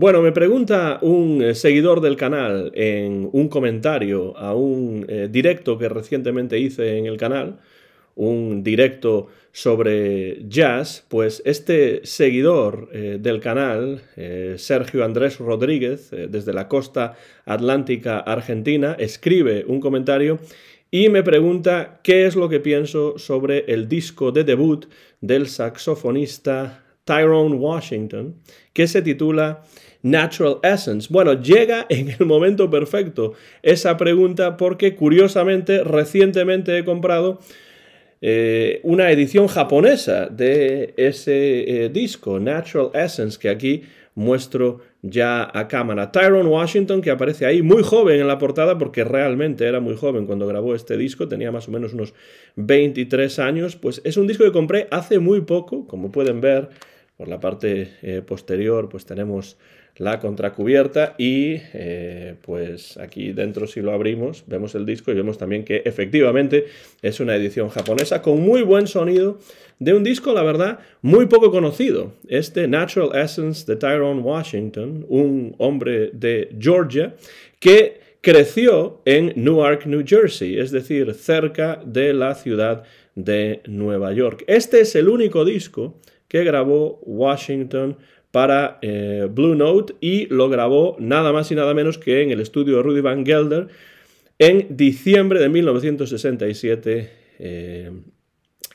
Bueno, me pregunta un eh, seguidor del canal en un comentario a un eh, directo que recientemente hice en el canal, un directo sobre jazz, pues este seguidor eh, del canal, Sergio Andrés Rodríguez, desde la costa atlántica argentina, escribe un comentario y me pregunta qué es lo que pienso sobre el disco de debut del saxofonista Tyrone Washington, que se titula Natural Essence? Bueno, llega en el momento perfecto esa pregunta porque curiosamente recientemente he comprado eh, una edición japonesa de ese eh, disco, Natural Essence, que aquí muestro ya a cámara. Tyrone Washington, que aparece ahí muy joven en la portada, porque realmente era muy joven cuando grabó este disco, tenía más o menos unos 23 años, pues es un disco que compré hace muy poco, como pueden ver por la parte eh, posterior, pues tenemos la contracubierta y eh, pues aquí dentro si lo abrimos vemos el disco y vemos también que efectivamente es una edición japonesa con muy buen sonido de un disco la verdad muy poco conocido este Natural Essence de Tyrone Washington un hombre de Georgia que creció en Newark, New Jersey, es decir, cerca de la ciudad de Nueva York. Este es el único disco que grabó Washington para eh, Blue Note y lo grabó nada más y nada menos que en el estudio Rudy Van Gelder en diciembre de 1967 eh,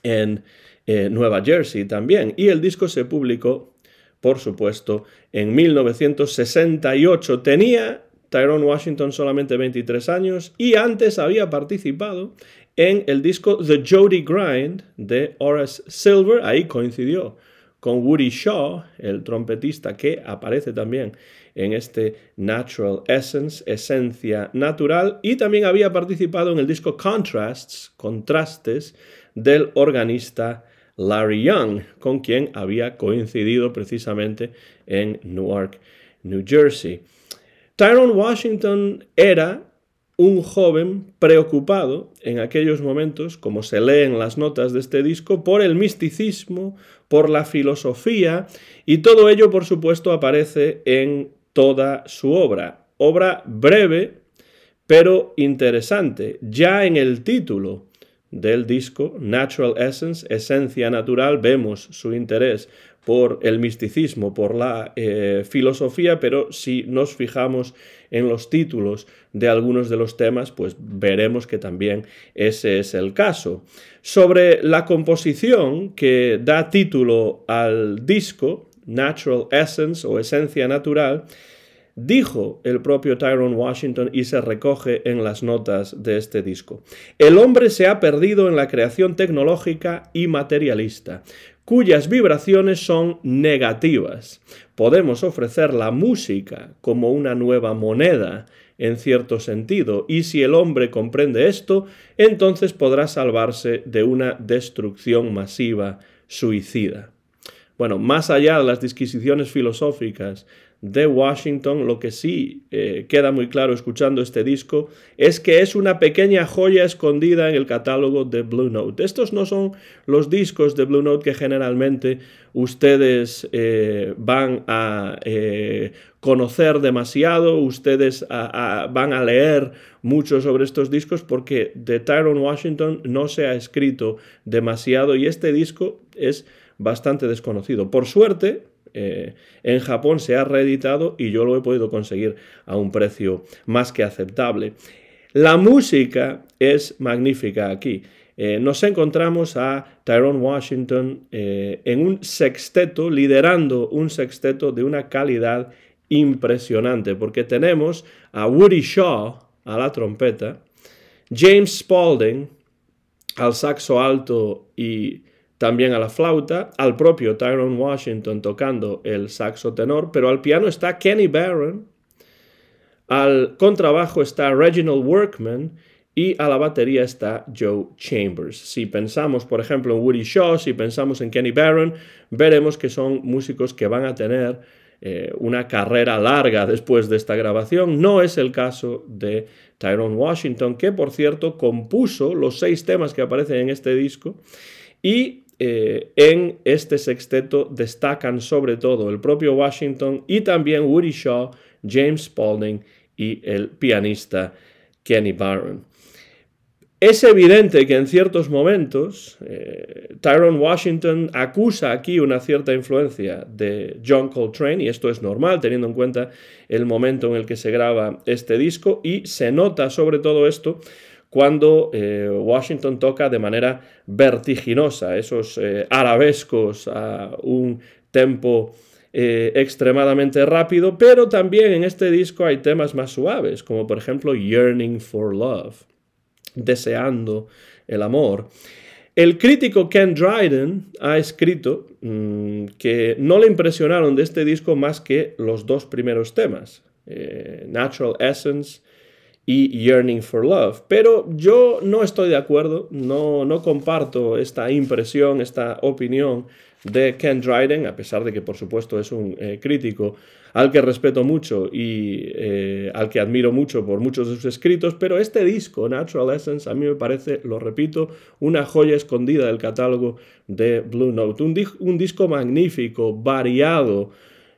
en eh, Nueva Jersey también. Y el disco se publicó, por supuesto, en 1968. Tenía Tyrone Washington solamente 23 años y antes había participado en el disco The Jody Grind de Horace Silver. Ahí coincidió con Woody Shaw, el trompetista que aparece también en este Natural Essence, Esencia Natural, y también había participado en el disco Contrasts, Contrastes, del organista Larry Young, con quien había coincidido precisamente en Newark, New Jersey. Tyrone Washington era un joven preocupado en aquellos momentos, como se lee en las notas de este disco, por el misticismo, por la filosofía, y todo ello, por supuesto, aparece en toda su obra. Obra breve, pero interesante, ya en el título del disco Natural Essence, Esencia Natural, vemos su interés por el misticismo, por la eh, filosofía, pero si nos fijamos en los títulos de algunos de los temas, pues veremos que también ese es el caso. Sobre la composición que da título al disco, Natural Essence o Esencia Natural, dijo el propio Tyrone Washington y se recoge en las notas de este disco. El hombre se ha perdido en la creación tecnológica y materialista cuyas vibraciones son negativas. Podemos ofrecer la música como una nueva moneda, en cierto sentido, y si el hombre comprende esto, entonces podrá salvarse de una destrucción masiva suicida. Bueno, más allá de las disquisiciones filosóficas de Washington, lo que sí eh, queda muy claro escuchando este disco es que es una pequeña joya escondida en el catálogo de Blue Note. Estos no son los discos de Blue Note que generalmente ustedes eh, van a eh, conocer demasiado, ustedes van a leer mucho sobre estos discos porque de Tyrone Washington no se ha escrito demasiado y este disco es bastante desconocido. Por suerte, eh, en Japón se ha reeditado y yo lo he podido conseguir a un precio más que aceptable. La música es magnífica aquí. Eh, nos encontramos a Tyrone Washington eh, en un sexteto, liderando un sexteto de una calidad impresionante, porque tenemos a Woody Shaw a la trompeta, James Spaulding al saxo alto y también a la flauta, al propio Tyrone Washington tocando el saxo tenor, pero al piano está Kenny Barron, al contrabajo está Reginald Workman y a la batería está Joe Chambers. Si pensamos, por ejemplo, en Woody Shaw, si pensamos en Kenny Barron, veremos que son músicos que van a tener eh, una carrera larga después de esta grabación. No es el caso de Tyrone Washington, que por cierto compuso los seis temas que aparecen en este disco y eh, en este sexteto destacan sobre todo el propio Washington y también Woody Shaw, James Spalding y el pianista Kenny Barron. Es evidente que en ciertos momentos eh, Tyrone Washington acusa aquí una cierta influencia de John Coltrane, y esto es normal teniendo en cuenta el momento en el que se graba este disco, y se nota sobre todo esto cuando eh, Washington toca de manera vertiginosa esos eh, arabescos a un tempo eh, extremadamente rápido, pero también en este disco hay temas más suaves, como por ejemplo Yearning for Love, deseando el amor. El crítico Ken Dryden ha escrito mm, que no le impresionaron de este disco más que los dos primeros temas, Natural Essence, y Yearning for Love. Pero yo no estoy de acuerdo, no, no comparto esta impresión, esta opinión de Ken Dryden, a pesar de que por supuesto es un eh, crítico al que respeto mucho y eh, al que admiro mucho por muchos de sus escritos, pero este disco, Natural Essence, a mí me parece, lo repito, una joya escondida del catálogo de Blue Note. un disco magnífico, variado,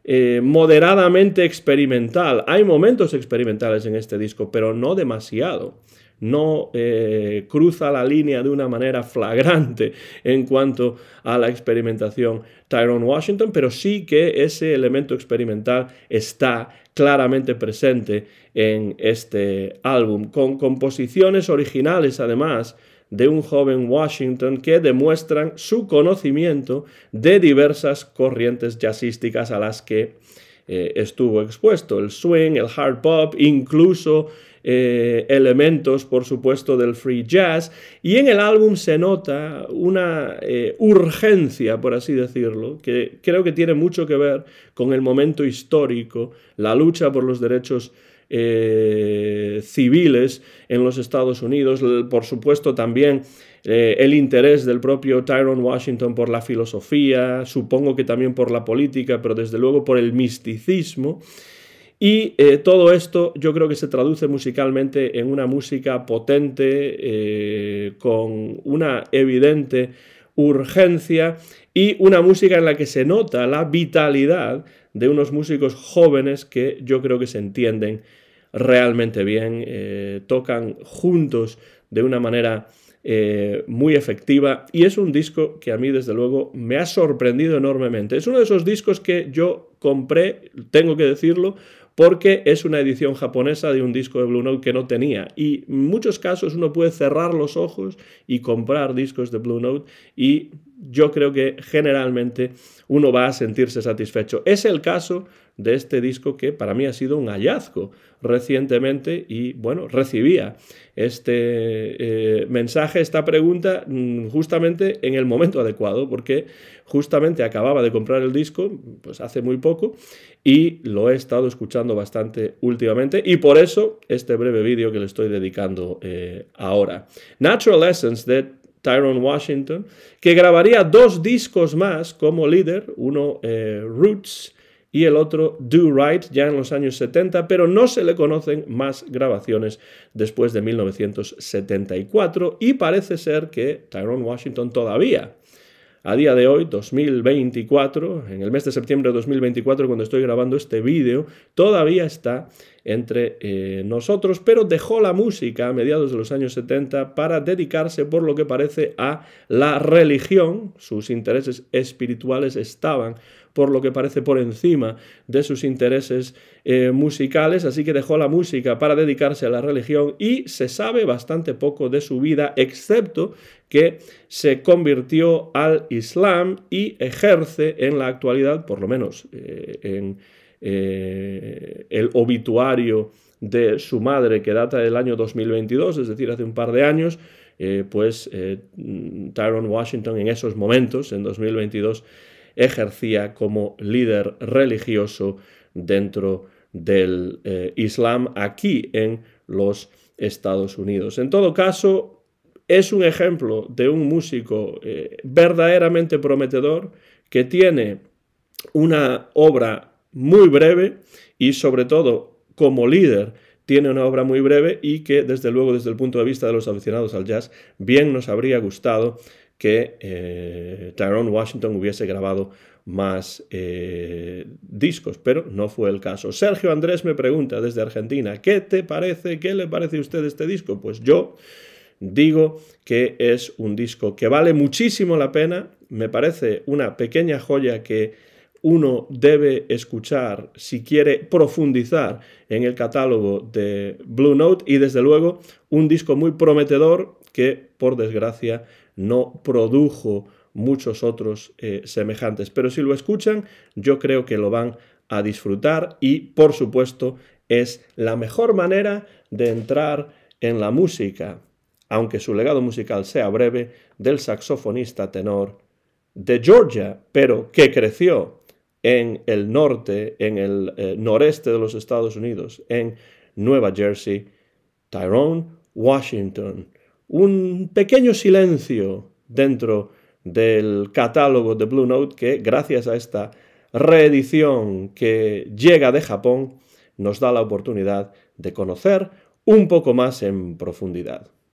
eh, moderadamente experimental. Hay momentos experimentales en este disco, pero no demasiado no eh, cruza la línea de una manera flagrante en cuanto a la experimentación Tyrone Washington, pero sí que ese elemento experimental está claramente presente en este álbum, con composiciones originales además de un joven Washington que demuestran su conocimiento de diversas corrientes jazzísticas a las que eh, estuvo expuesto, el swing, el hard pop, incluso eh, elementos, por supuesto, del free jazz, y en el álbum se nota una eh, urgencia, por así decirlo, que creo que tiene mucho que ver con el momento histórico, la lucha por los derechos eh, civiles en los Estados Unidos, por supuesto también el interés del propio Tyrone Washington por la filosofía, supongo que también por la política, pero desde luego por el misticismo. Y eh, todo esto yo creo que se traduce musicalmente en una música potente, eh, con una evidente urgencia y una música en la que se nota la vitalidad de unos músicos jóvenes que yo creo que se entienden realmente bien, eh, tocan juntos de una manera muy efectiva y es un disco que a mí desde luego me ha sorprendido enormemente. Es uno de esos discos que yo compré, tengo que decirlo, porque es una edición japonesa de un disco de Blue Note que no tenía. Y en muchos casos uno puede cerrar los ojos y comprar discos de Blue Note y yo creo que generalmente uno va a sentirse satisfecho. Es el caso de este disco que para mí ha sido un hallazgo recientemente y bueno, recibía este eh, mensaje, esta pregunta mm, justamente en el momento adecuado porque justamente acababa de comprar el disco pues hace muy poco y lo he estado escuchando bastante últimamente y por eso este breve vídeo que le estoy dedicando eh, ahora. Natural Essence de Tyrone Washington, que grabaría dos discos más como líder, uno eh, Roots y el otro Do Right ya en los años 70, pero no se le conocen más grabaciones después de 1974 y parece ser que Tyrone Washington todavía a día de hoy, 2024, en el mes de septiembre de 2024, cuando estoy grabando este vídeo, todavía está entre eh, nosotros, pero dejó la música a mediados de los años 70 para dedicarse, por lo que parece, a la religión. Sus intereses espirituales estaban, por lo que parece, por encima de sus intereses eh, musicales, así que dejó la música para dedicarse a la religión y se sabe bastante poco de su vida, excepto que se convirtió al Islam y ejerce en la actualidad, por lo menos eh, en eh, el obituario de su madre que data del año 2022, es decir, hace un par de años, eh, pues eh, Tyrone Washington en esos momentos, en 2022, ejercía como líder religioso dentro del Islam aquí en los Estados Unidos. En todo caso, es un ejemplo de un músico verdaderamente prometedor que tiene una obra muy breve y sobre todo como líder tiene una obra muy breve y que desde luego desde el punto de vista de los aficionados al jazz bien nos habría gustado que eh, Tyrone Washington hubiese grabado más eh, discos, pero no fue el caso. Sergio Andrés me pregunta desde Argentina, ¿qué te parece, qué le parece a usted este disco? Pues yo digo que es un disco que vale muchísimo la pena, me parece una pequeña joya que uno debe escuchar si quiere profundizar en el catálogo de Blue Note y desde luego un disco muy prometedor que por desgracia no produjo muchos otros eh, semejantes. Pero si lo escuchan yo creo que lo van a disfrutar y por supuesto es la mejor manera de entrar en la música, aunque su legado musical sea breve, del saxofonista tenor de Georgia, pero que creció en el norte, en el eh, noreste de los Estados Unidos, en Nueva Jersey, Tyrone, Washington. Un pequeño silencio dentro del catálogo de Blue Note que, gracias a esta reedición que llega de Japón, nos da la oportunidad de conocer un poco más en profundidad.